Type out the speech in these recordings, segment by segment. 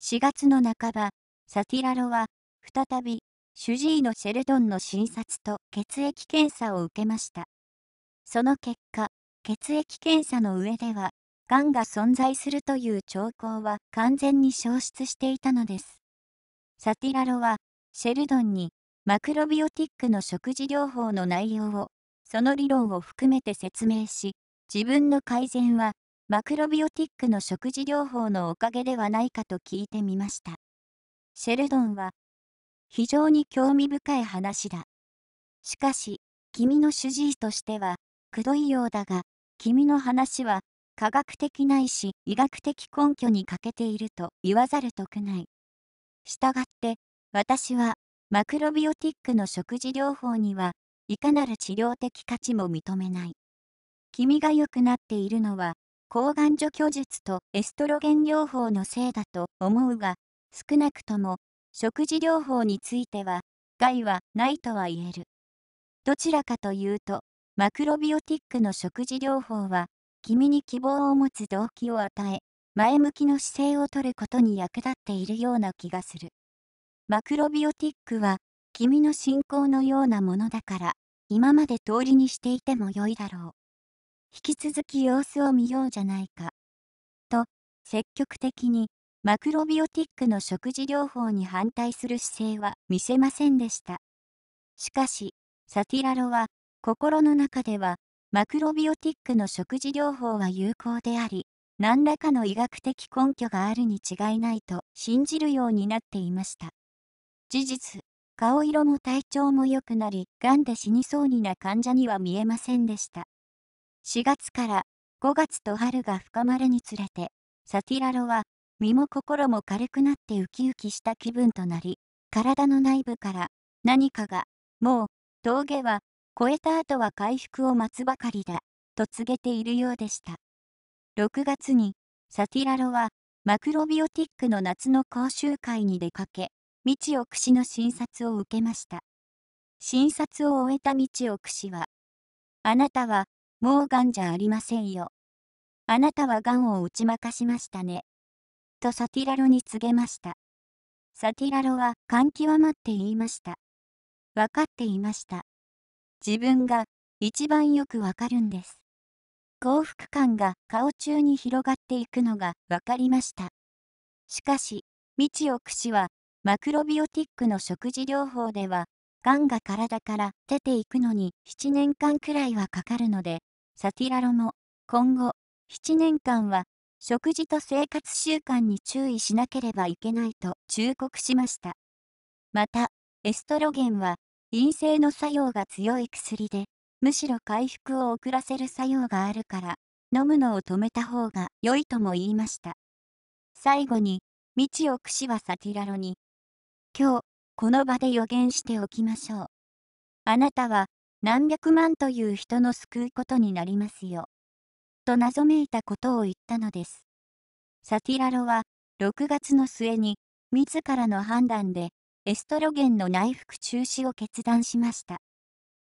4月の半ば、サティラロは、再び、主治医のシェルドンの診察と血液検査を受けました。その結果、血液検査の上では、がんが存在するという兆候は完全に消失していたのです。サティラロは、シェルドンに、マクロビオティックの食事療法の内容を、その理論を含めて説明し、自分の改善はマクロビオティックの食事療法のおかげではないかと聞いてみました。シェルドンは、非常に興味深い話だ。しかし、君の主治医としては、くどいようだが、君の話は、科学的ないし医学的根拠に欠けていると言わざる得ない。したがって、私は、マクロビオティックの食事療法には、いかなる治療的価値も認めない。君が良くなっているのは、抗がん除去術とエストロゲン療法のせいだと思うが、少なくとも食事療法については害はないとは言える。どちらかというと、マクロビオティックの食事療法は、君に希望を持つ動機を与え、前向きの姿勢をとることに役立っているような気がする。マクロビオティックは、君の信仰のようなものだから、今まで通りにしていても良いだろう。引き続き様子を見ようじゃないか。と、積極的にマクロビオティックの食事療法に反対する姿勢は見せませんでした。しかし、サティラロは心の中ではマクロビオティックの食事療法は有効であり、何らかの医学的根拠があるに違いないと信じるようになっていました。事実、顔色も体調も良くなり、癌で死にそうにな患者には見えませんでした。4月から5月と春が深まるにつれて、サティラロは、身も心も軽くなってウキウキした気分となり、体の内部から何かが、もう、峠は、越えた後は回復を待つばかりだ、と告げているようでした。6月に、サティラロは、マクロビオティックの夏の講習会に出かけ、道奥氏の診察を受けました。診察を終えた道奥氏は、あなたは、もうがんじゃありませんよ。あなたはがんを打ち負かしましたね。とサティラロに告げました。サティラロは感極まって言いました。分かっていました。自分が一番よくわかるんです。幸福感が顔中に広がっていくのが分かりました。しかし、道奥氏はマクロビオティックの食事療法では、がんが体から出ていくのに7年間くらいはかかるので、サティラロも、今後、7年間は、食事と生活習慣に注意しなければいけないと忠告しました。また、エストロゲンは、陰性の作用が強い薬で、むしろ回復を遅らせる作用があるから、飲むのを止めた方が良いとも言いました。最後に、未知をくしはサティラロに、今日、この場で予言しておきましょう。あなたは、何百万という人の救うことになりますよ。と謎めいたことを言ったのです。サティラロは、6月の末に、自らの判断で、エストロゲンの内服中止を決断しました。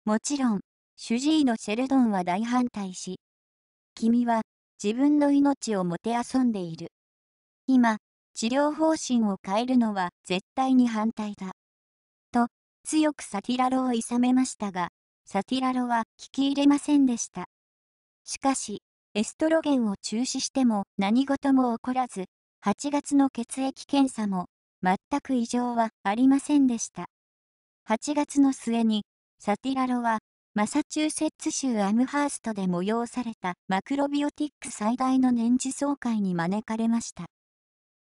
もちろん、主治医のシェルドンは大反対し、君は自分の命をもてあそんでいる。今、治療方針を変えるのは絶対に反対だ。と、強くサティラロをいさめましたが、サティラロは聞き入れませんでした。しかし、エストロゲンを中止しても何事も起こらず、8月の血液検査も全く異常はありませんでした。8月の末に、サティラロはマサチューセッツ州アムハーストで催されたマクロビオティック最大の年次総会に招かれました。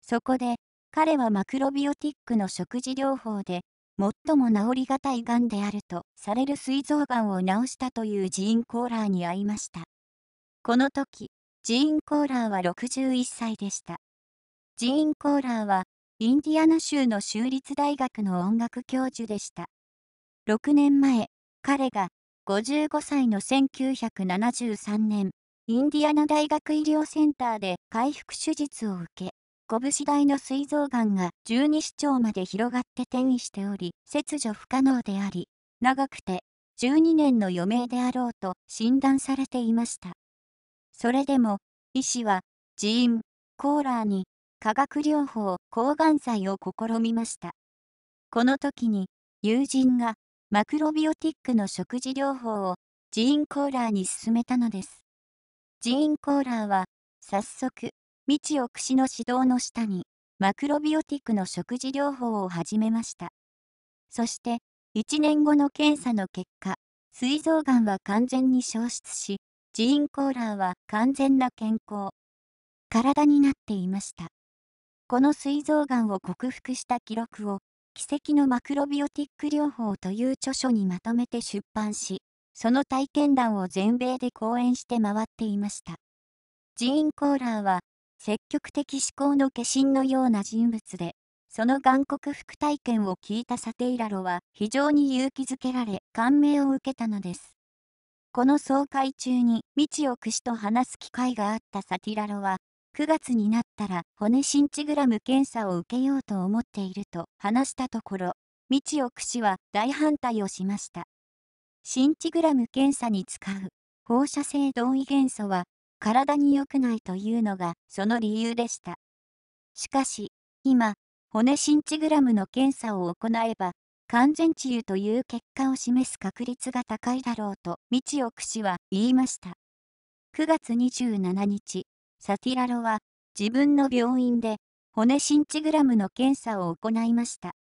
そこで、彼はマクロビオティックの食事療法で最も治りがたいがんであるとされる膵臓がんを治したというジーン・コーラーに会いました。この時、ジーン・コーラーは61歳でした。ジーン・コーラーは、インディアナ州の州立大学の音楽教授でした。6年前、彼が55歳の1973年、インディアナ大学医療センターで回復手術を受け、拳大の膵臓がんが十二指腸まで広がって転移しており、切除不可能であり、長くて12年の余命であろうと診断されていました。それでも、医師は、ジーン、コーラーに化学療法、抗がん剤を試みました。この時に、友人がマクロビオティックの食事療法をジーンコーラーに勧めたのです。ジーンコーラーは、早速、知を串の指導の下に、マクロビオティクの食事療法を始めました。そして、1年後の検査の結果、膵臓がんは完全に消失し、ジーンコーラーは完全な健康、体になっていました。この膵臓がんを克服した記録を、奇跡のマクロビオティック療法という著書にまとめて出版し、その体験談を全米で講演して回っていました。ジーン・コーラーは積極的思考の化身のような人物で、その残国副体験を聞いたサテイラロは非常に勇気づけられ感銘を受けたのです。この総会中に未知を串と話す機会があったサティラロは、9月になったら骨シンチグラム検査を受けようと思っていると話したところ、未知を串は大反対をしました。シンチグラム検査に使う放射性同位元素は体に良くないというのがその理由でした。しかし、今、骨シンチグラムの検査を行えば、完全治癒という結果を示す確率が高いだろうと、道奥氏は言いました。9月27日、サティラロは、自分の病院で、骨シンチグラムの検査を行いました。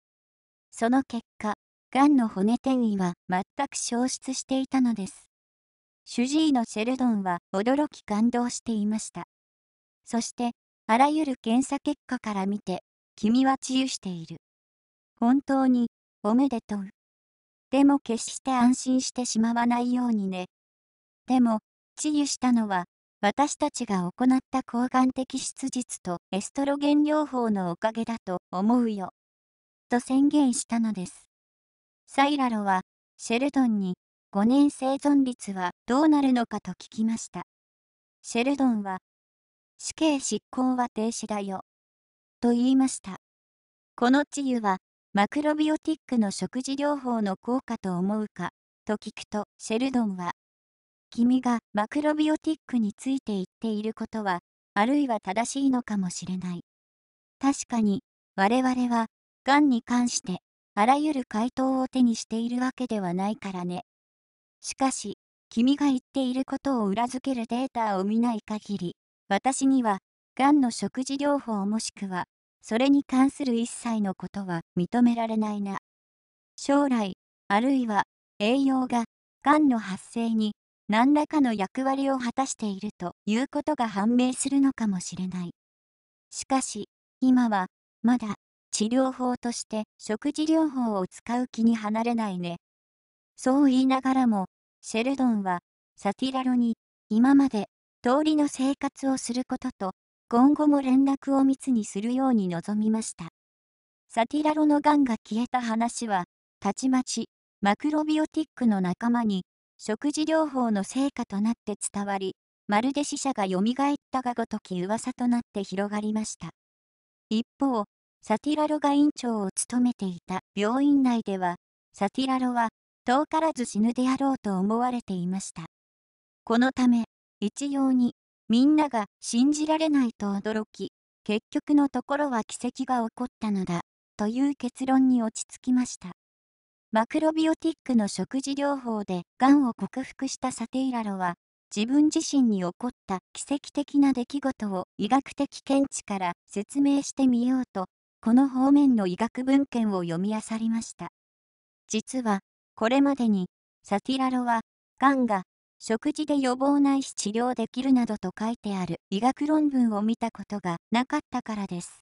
その結果、がんの骨転移は全く消失していたのです。主治医のシェルドンは驚き感動していました。そして、あらゆる検査結果から見て、君は治癒している。本当に、おめでとう。でも決して安心してしまわないようにね。でも、治癒したのは、私たちが行った抗がん的質実とエストロゲン療法のおかげだと思うよ。と宣言したのです。サイラロは、シェルドンに5年生存率はどうなるのかと聞きました。シェルドンは、死刑執行は停止だよ。と言いました。この治癒は、マクロビオティックの食事療法の効果と思うか、と聞くと、シェルドンは、君がマクロビオティックについて言っていることは、あるいは正しいのかもしれない。確かに、我々は、がんに関して、あらゆる回答を手にしているわけではないからね。しかし、君が言っていることを裏付けるデータを見ない限り、私には、がんの食事療法もしくは、それに関する一切のことは認められないな。将来、あるいは、栄養が、がんの発生に、何らかの役割を果たしているということが判明するのかもしれない。しかし、今は、まだ、治療法として食事療法を使う気に離れないね。そう言いながらも、シェルドンは、サティラロに、今まで、通りの生活をすることと、今後も連絡を密にするように望みました。サティラロの癌が消えた話は、たちまち、マクロビオティックの仲間に、食事療法の成果となって伝わり、まるで死者が蘇ったがごとき噂となって広がりました。一方、サティラロが院長を務めていた病院内では、サティラロは遠からず死ぬであろうと思われていました。このため、一様に、みんなが信じられないと驚き、結局のところは奇跡が起こったのだ、という結論に落ち着きました。マクロビオティックの食事療法でがんを克服したサテイラロは、自分自身に起こった奇跡的な出来事を医学的見地から説明してみようと、この方面の医学文献を読み漁りました。実は、これまでに、サティラロは、がんが、食事で予防ないし治療できるなどと書いてある医学論文を見たことがなかったからです。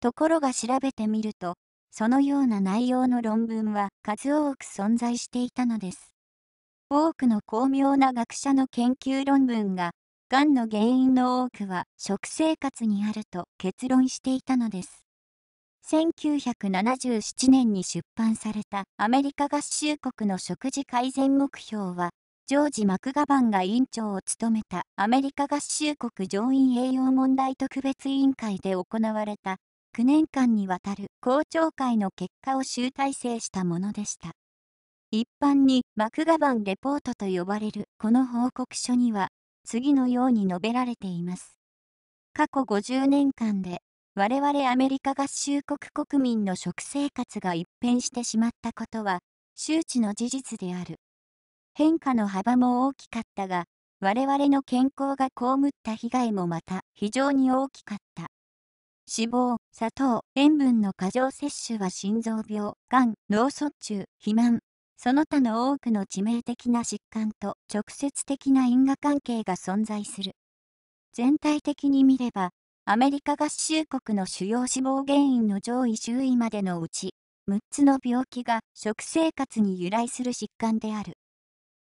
ところが調べてみると、そのような内容の論文は数多く存在していたのです。多くの巧妙な学者の研究論文が、がんの原因の多くは食生活にあると結論していたのです。1977年に出版されたアメリカ合衆国の食事改善目標は、ジョージ・マクガバンが委員長を務めたアメリカ合衆国上院栄養問題特別委員会で行われた9年間にわたる公聴会の結果を集大成したものでした。一般にマクガバンレポートと呼ばれるこの報告書には次のように述べられています。過去50年間で我々アメリカ合衆国国民の食生活が一変してしまったことは、周知の事実である。変化の幅も大きかったが、我々の健康が被った被害もまた非常に大きかった。脂肪、砂糖、塩分の過剰摂取は心臓病、がん、脳卒中、肥満、その他の多くの致命的な疾患と直接的な因果関係が存在する。全体的に見れば、アメリカ合衆国の主要死亡原因の上位10位までのうち、6つの病気が食生活に由来する疾患である。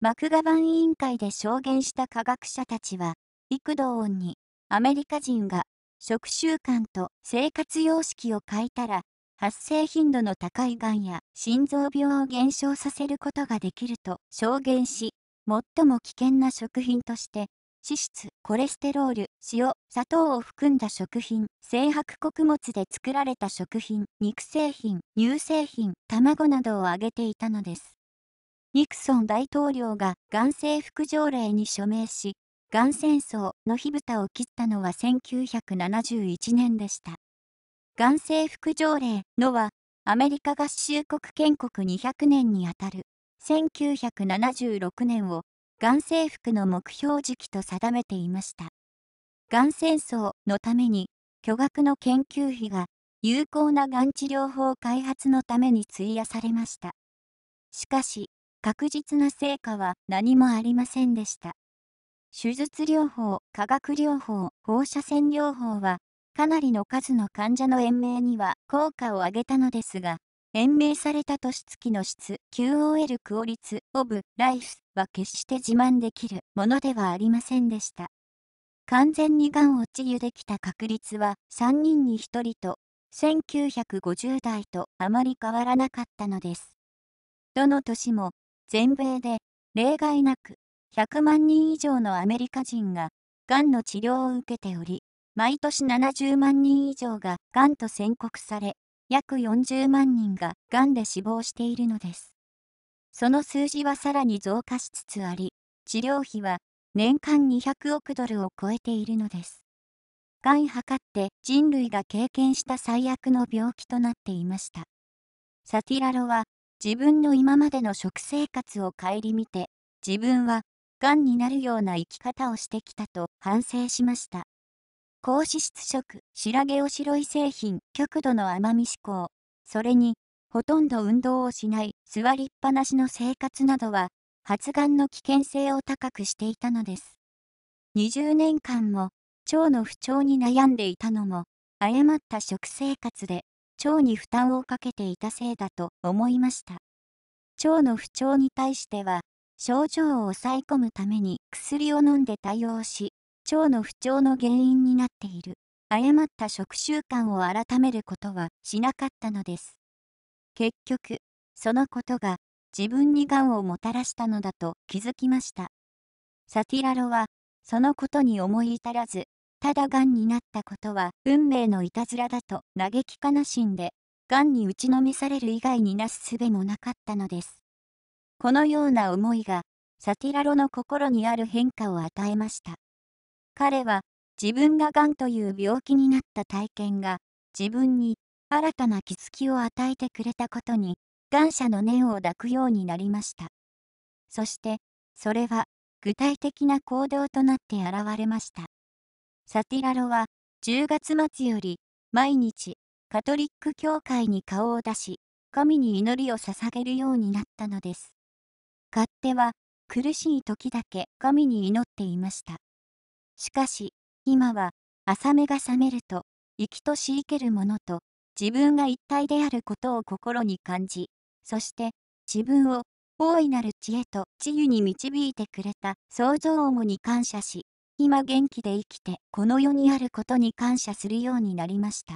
マクガバン委員会で証言した科学者たちは、幾度音にアメリカ人が食習慣と生活様式を変えたら、発生頻度の高いがんや心臓病を減少させることができると証言し、最も危険な食品として脂質、コレステロール、塩、砂糖を含んだ食品、生白穀物で作られた食品、肉製品、乳製品、卵などを挙げていたのです。ニクソン大統領ががん征服条例に署名し、がん戦争の火蓋を切ったのは1971年でした。がん征服条例のは、アメリカ合衆国建国200年にあたる1976年をが征服の目標時期と定めていました。がん戦争のために巨額の研究費が有効ながん治療法開発のために費やされました。しかし、確実な成果は何もありませんでした。手術療法、化学療法、放射線療法は、かなりの数の患者の延命には効果を上げたのですが、延命された年月の質 QOL クオリツ・オブ・ライフは決して自慢できるものではありませんでした。完全にがんを治癒できた確率は3人に1人と1950代とあまり変わらなかったのです。どの年も全米で例外なく100万人以上のアメリカ人ががんの治療を受けており、毎年70万人以上ががんと宣告され、約40万人が癌で死亡しているのです。その数字はさらに増加しつつあり、治療費は年間200億ドルを超えているのです。がん測って人類が経験した最悪の病気となっていました。サティラロは自分の今までの食生活を顧みて、自分はがんになるような生き方をしてきたと反省しました。高脂質食、白毛し白い製品、極度の甘み志向、それに、ほとんど運動をしない、座りっぱなしの生活などは、発がんの危険性を高くしていたのです。20年間も、腸の不調に悩んでいたのも、誤った食生活で、腸に負担をかけていたせいだと思いました。腸の不調に対しては、症状を抑え込むために薬を飲んで対応し、腸の不調の原因になっている誤った食習慣を改めることはしなかったのです結局そのことが自分に癌をもたらしたのだと気づきましたサティラロはそのことに思い至らずただ癌になったことは運命のいたずらだと嘆き悲しんで癌に打ちのめされる以外になすすべもなかったのですこのような思いがサティラロの心にある変化を与えました彼は自分が癌という病気になった体験が自分に新たな気づきを与えてくれたことに感謝の念を抱くようになりましたそしてそれは具体的な行動となって現れましたサティラロは10月末より毎日カトリック教会に顔を出し神に祈りを捧げるようになったのです勝手は苦しい時だけ神に祈っていましたしかし、今は、朝目が覚めると、生きとし生けるものと、自分が一体であることを心に感じ、そして、自分を、大いなる知恵と治癒に導いてくれた創造主に感謝し、今元気で生きてこの世にあることに感謝するようになりました。